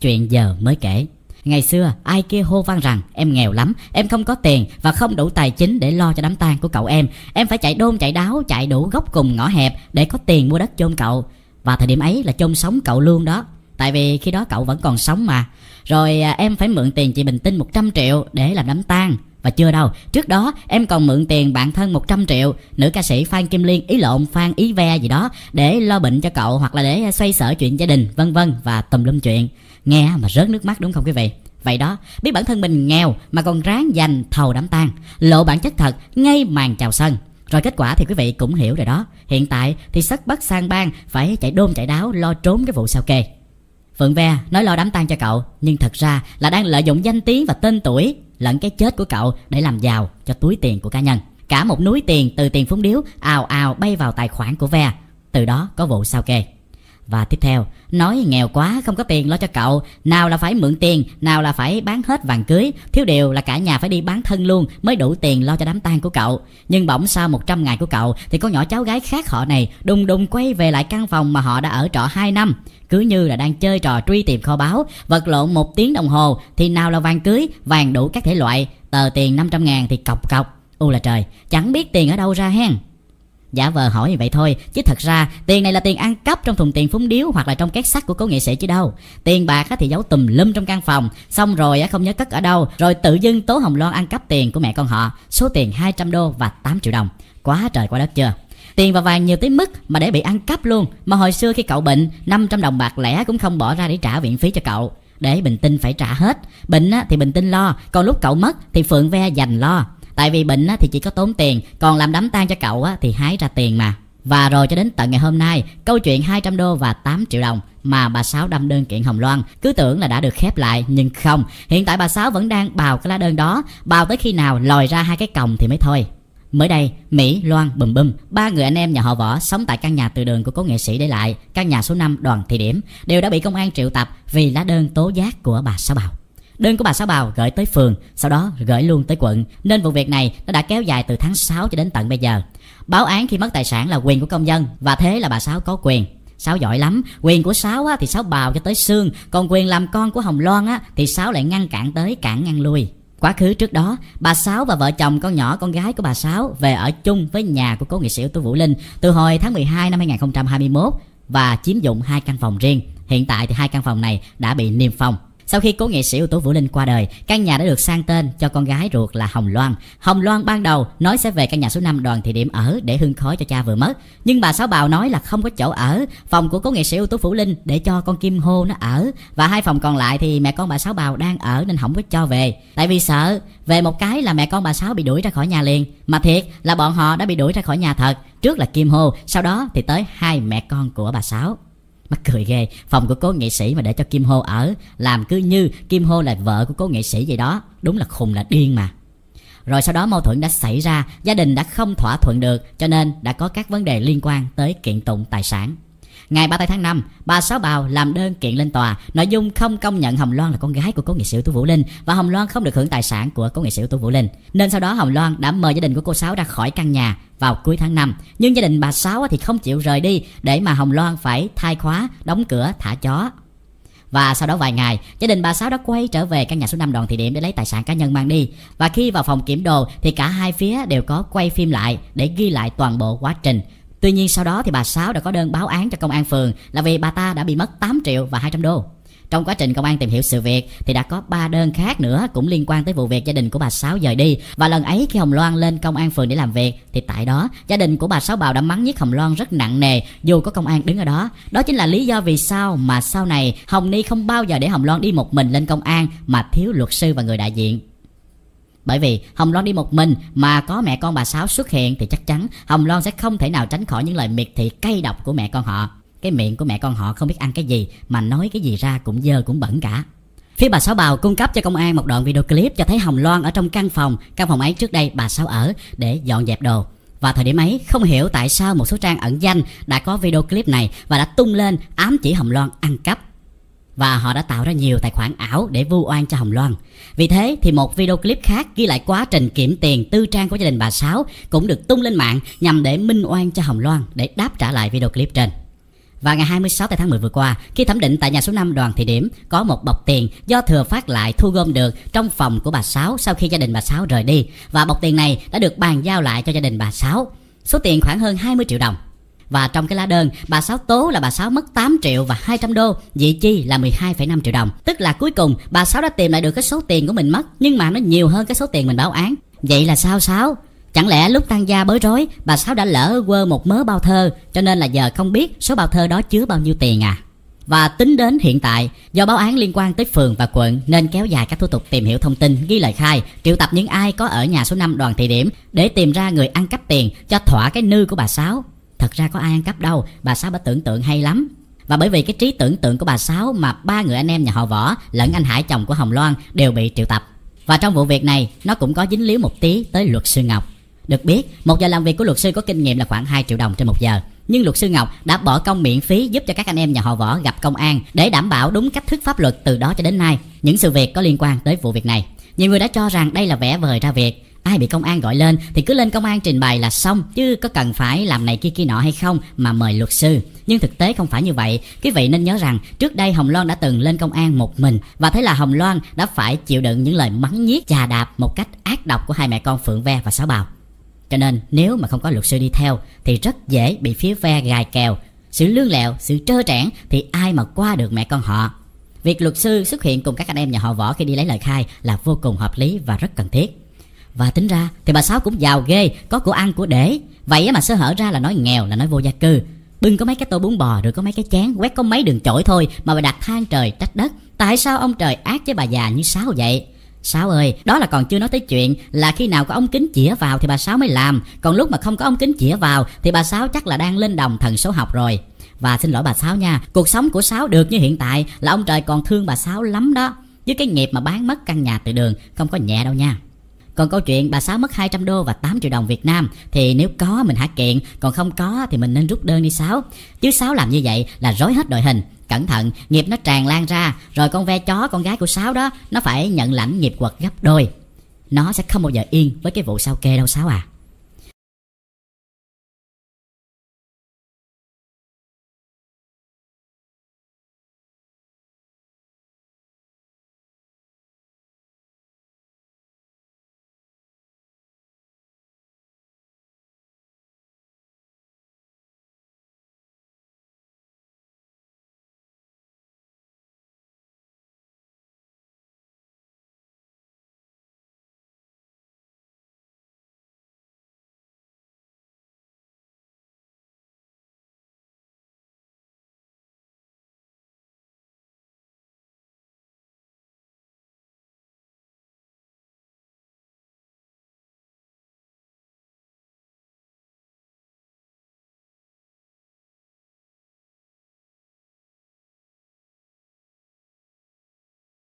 Chuyện giờ mới kể Ngày xưa ai kia hô vang rằng em nghèo lắm, em không có tiền và không đủ tài chính để lo cho đám tang của cậu em. Em phải chạy đôn chạy đáo, chạy đủ góc cùng ngõ hẹp để có tiền mua đất chôn cậu. Và thời điểm ấy là chôn sống cậu luôn đó. Tại vì khi đó cậu vẫn còn sống mà. Rồi à, em phải mượn tiền chị Bình Tinh 100 triệu để làm đám tang. Và chưa đâu, trước đó em còn mượn tiền bạn thân 100 triệu, nữ ca sĩ Phan Kim Liên ý lộn Phan ý ve gì đó để lo bệnh cho cậu hoặc là để xoay sở chuyện gia đình, vân vân và tùm lum chuyện nghe mà rớt nước mắt đúng không quý vị vậy đó biết bản thân mình nghèo mà còn ráng giành thầu đám tang lộ bản chất thật ngay màn chào sân rồi kết quả thì quý vị cũng hiểu rồi đó hiện tại thì sắt bắt sang bang phải chạy đôn chạy đáo lo trốn cái vụ sao kê phượng ve nói lo đám tang cho cậu nhưng thật ra là đang lợi dụng danh tiếng và tên tuổi lẫn cái chết của cậu để làm giàu cho túi tiền của cá nhân cả một núi tiền từ tiền phúng điếu ào ào bay vào tài khoản của ve từ đó có vụ sao kê và tiếp theo, nói nghèo quá không có tiền lo cho cậu, nào là phải mượn tiền, nào là phải bán hết vàng cưới, thiếu điều là cả nhà phải đi bán thân luôn mới đủ tiền lo cho đám tang của cậu. Nhưng bỗng sau 100 ngày của cậu thì con nhỏ cháu gái khác họ này đùng đùng quay về lại căn phòng mà họ đã ở trọ 2 năm. Cứ như là đang chơi trò truy tìm kho báu, vật lộn một tiếng đồng hồ thì nào là vàng cưới, vàng đủ các thể loại, tờ tiền 500 ngàn thì cọc cọc. U là trời, chẳng biết tiền ở đâu ra hen giả vờ hỏi như vậy thôi chứ thật ra tiền này là tiền ăn cắp trong thùng tiền phúng điếu hoặc là trong két sắt của cố nghệ sĩ chứ đâu tiền bạc thì giấu tùm lum trong căn phòng xong rồi không nhớ cất ở đâu rồi tự dưng tố hồng loan ăn cắp tiền của mẹ con họ số tiền 200 đô và 8 triệu đồng quá trời quá đất chưa tiền và vàng nhiều tới mức mà để bị ăn cắp luôn mà hồi xưa khi cậu bệnh 500 đồng bạc lẻ cũng không bỏ ra để trả viện phí cho cậu để bình tinh phải trả hết bệnh thì bình tinh lo còn lúc cậu mất thì phượng ve dành lo tại vì bệnh thì chỉ có tốn tiền còn làm đám tang cho cậu á thì hái ra tiền mà và rồi cho đến tận ngày hôm nay, câu chuyện 200 đô và 8 triệu đồng mà bà Sáu đâm đơn kiện Hồng Loan cứ tưởng là đã được khép lại nhưng không. Hiện tại bà Sáu vẫn đang bào cái lá đơn đó, bào tới khi nào lòi ra hai cái còng thì mới thôi. Mới đây, Mỹ, Loan, Bùm Bùm, ba người anh em nhà họ võ sống tại căn nhà từ đường của cố nghệ sĩ để lại, căn nhà số 5 đoàn thị điểm, đều đã bị công an triệu tập vì lá đơn tố giác của bà Sáu Bào. Đơn của bà Sáu Bào gửi tới phường, sau đó gửi luôn tới quận, nên vụ việc này nó đã kéo dài từ tháng 6 cho đến tận bây giờ. Báo án khi mất tài sản là quyền của công dân và thế là bà Sáu có quyền. Sáu giỏi lắm, quyền của Sáu á, thì Sáu bào cho tới xương, còn quyền làm con của Hồng Loan á, thì Sáu lại ngăn cản tới cản ngăn lui. Quá khứ trước đó, bà Sáu và vợ chồng con nhỏ con gái của bà Sáu về ở chung với nhà của cố nghệ sĩ ưu tú Vũ Linh từ hồi tháng 12 năm 2021 và chiếm dụng hai căn phòng riêng. Hiện tại thì hai căn phòng này đã bị niêm phong. Sau khi cố nghệ sĩ ưu tú Vũ Linh qua đời, căn nhà đã được sang tên cho con gái ruột là Hồng Loan. Hồng Loan ban đầu nói sẽ về căn nhà số 5 đoàn thị điểm ở để hương khói cho cha vừa mất, nhưng bà Sáu Bào nói là không có chỗ ở, phòng của cố nghệ sĩ ưu tú Vũ Linh để cho con Kim Hô nó ở và hai phòng còn lại thì mẹ con bà Sáu Bào đang ở nên không có cho về. Tại vì sợ về một cái là mẹ con bà Sáu bị đuổi ra khỏi nhà liền, mà thiệt là bọn họ đã bị đuổi ra khỏi nhà thật, trước là Kim Hô, sau đó thì tới hai mẹ con của bà Sáu mắc cười ghê phòng của cố nghệ sĩ mà để cho kim hô ở làm cứ như kim hô là vợ của cố nghệ sĩ vậy đó đúng là khùng là điên mà rồi sau đó mâu thuẫn đã xảy ra gia đình đã không thỏa thuận được cho nên đã có các vấn đề liên quan tới kiện tụng tài sản Ngày 30 tháng 5, bà Sáu Bào làm đơn kiện lên tòa, nội dung không công nhận Hồng Loan là con gái của cố nghệ sĩ Tú Vũ Linh và Hồng Loan không được hưởng tài sản của cố nghệ sĩ Tú Vũ Linh. Nên sau đó Hồng Loan đã mời gia đình của cô Sáu ra khỏi căn nhà vào cuối tháng 5. Nhưng gia đình bà Sáu thì không chịu rời đi để mà Hồng Loan phải thai khóa, đóng cửa, thả chó. Và sau đó vài ngày, gia đình bà Sáu đã quay trở về căn nhà số 5 đoàn thị điểm để lấy tài sản cá nhân mang đi. Và khi vào phòng kiểm đồ thì cả hai phía đều có quay phim lại để ghi lại toàn bộ quá trình. Tuy nhiên sau đó thì bà Sáu đã có đơn báo án cho công an phường là vì bà ta đã bị mất 8 triệu và 200 đô. Trong quá trình công an tìm hiểu sự việc thì đã có ba đơn khác nữa cũng liên quan tới vụ việc gia đình của bà Sáu rời đi và lần ấy khi Hồng Loan lên công an phường để làm việc thì tại đó gia đình của bà Sáu Bào đã mắng giết Hồng Loan rất nặng nề dù có công an đứng ở đó. Đó chính là lý do vì sao mà sau này Hồng Ni không bao giờ để Hồng Loan đi một mình lên công an mà thiếu luật sư và người đại diện. Bởi vì Hồng Loan đi một mình mà có mẹ con bà Sáu xuất hiện thì chắc chắn Hồng Loan sẽ không thể nào tránh khỏi những lời miệt thị cay độc của mẹ con họ. Cái miệng của mẹ con họ không biết ăn cái gì mà nói cái gì ra cũng dơ cũng bẩn cả. Phía bà Sáu Bào cung cấp cho công an một đoạn video clip cho thấy Hồng Loan ở trong căn phòng, căn phòng ấy trước đây bà Sáu ở để dọn dẹp đồ. Và thời điểm ấy không hiểu tại sao một số trang ẩn danh đã có video clip này và đã tung lên ám chỉ Hồng Loan ăn cắp và họ đã tạo ra nhiều tài khoản ảo để vu oan cho Hồng Loan. Vì thế thì một video clip khác ghi lại quá trình kiểm tiền tư trang của gia đình bà Sáu cũng được tung lên mạng nhằm để minh oan cho Hồng Loan để đáp trả lại video clip trên. Và ngày 26 tháng 10 vừa qua, khi thẩm định tại nhà số 5 đoàn thị điểm, có một bọc tiền do thừa phát lại thu gom được trong phòng của bà Sáu sau khi gia đình bà Sáu rời đi. Và bọc tiền này đã được bàn giao lại cho gia đình bà Sáu. Số tiền khoảng hơn 20 triệu đồng. Và trong cái lá đơn, bà Sáu tố là bà Sáu mất 8 triệu và 200 đô, vị chi là 12,5 triệu đồng. Tức là cuối cùng bà Sáu đã tìm lại được cái số tiền của mình mất, nhưng mà nó nhiều hơn cái số tiền mình báo án. Vậy là sao Sáu? Chẳng lẽ lúc tăng gia bối rối, bà Sáu đã lỡ quơ một mớ bao thơ, cho nên là giờ không biết số bao thơ đó chứa bao nhiêu tiền à? Và tính đến hiện tại, do báo án liên quan tới phường và quận nên kéo dài các thủ tục tìm hiểu thông tin, ghi lời khai, triệu tập những ai có ở nhà số 5 đoàn thị điểm để tìm ra người ăn cắp tiền cho thỏa cái nư của bà Sáu. Thật ra có ai ăn cắp đâu, bà Sáu bà tưởng tượng hay lắm. Và bởi vì cái trí tưởng tượng của bà Sáu mà ba người anh em nhà họ Võ lẫn anh Hải chồng của Hồng Loan đều bị triệu tập. Và trong vụ việc này, nó cũng có dính líu một tí tới luật sư Ngọc. Được biết, một giờ làm việc của luật sư có kinh nghiệm là khoảng 2 triệu đồng trên một giờ. Nhưng luật sư Ngọc đã bỏ công miễn phí giúp cho các anh em nhà họ Võ gặp công an để đảm bảo đúng cách thức pháp luật từ đó cho đến nay những sự việc có liên quan tới vụ việc này. Nhiều người đã cho rằng đây là vẽ vời ra việc ai bị công an gọi lên thì cứ lên công an trình bày là xong chứ có cần phải làm này kia kia nọ hay không mà mời luật sư nhưng thực tế không phải như vậy quý vị nên nhớ rằng trước đây hồng loan đã từng lên công an một mình và thế là hồng loan đã phải chịu đựng những lời mắng nhiếc chà đạp một cách ác độc của hai mẹ con phượng ve và sáu bào cho nên nếu mà không có luật sư đi theo thì rất dễ bị phía ve gài kèo sự lương lẹo sự trơ trẽn thì ai mà qua được mẹ con họ việc luật sư xuất hiện cùng các anh em nhà họ võ khi đi lấy lời khai là vô cùng hợp lý và rất cần thiết và tính ra thì bà Sáu cũng giàu ghê Có của ăn của để Vậy mà sơ hở ra là nói nghèo là nói vô gia cư Bưng có mấy cái tô bún bò rồi có mấy cái chén Quét có mấy đường chổi thôi mà bà đặt than trời trách đất Tại sao ông trời ác với bà già như Sáu vậy Sáu ơi, đó là còn chưa nói tới chuyện là khi nào có ống kính chĩa vào thì bà Sáu mới làm, còn lúc mà không có ống kính chĩa vào thì bà Sáu chắc là đang lên đồng thần số học rồi. Và xin lỗi bà Sáu nha, cuộc sống của Sáu được như hiện tại là ông trời còn thương bà Sáu lắm đó. Với cái nghiệp mà bán mất căn nhà từ đường không có nhẹ đâu nha. Còn câu chuyện bà Sáu mất 200 đô và 8 triệu đồng Việt Nam thì nếu có mình hạ kiện, còn không có thì mình nên rút đơn đi Sáu. Chứ Sáu làm như vậy là rối hết đội hình. Cẩn thận, nghiệp nó tràn lan ra, rồi con ve chó con gái của Sáu đó nó phải nhận lãnh nghiệp quật gấp đôi. Nó sẽ không bao giờ yên với cái vụ sao kê đâu Sáu à.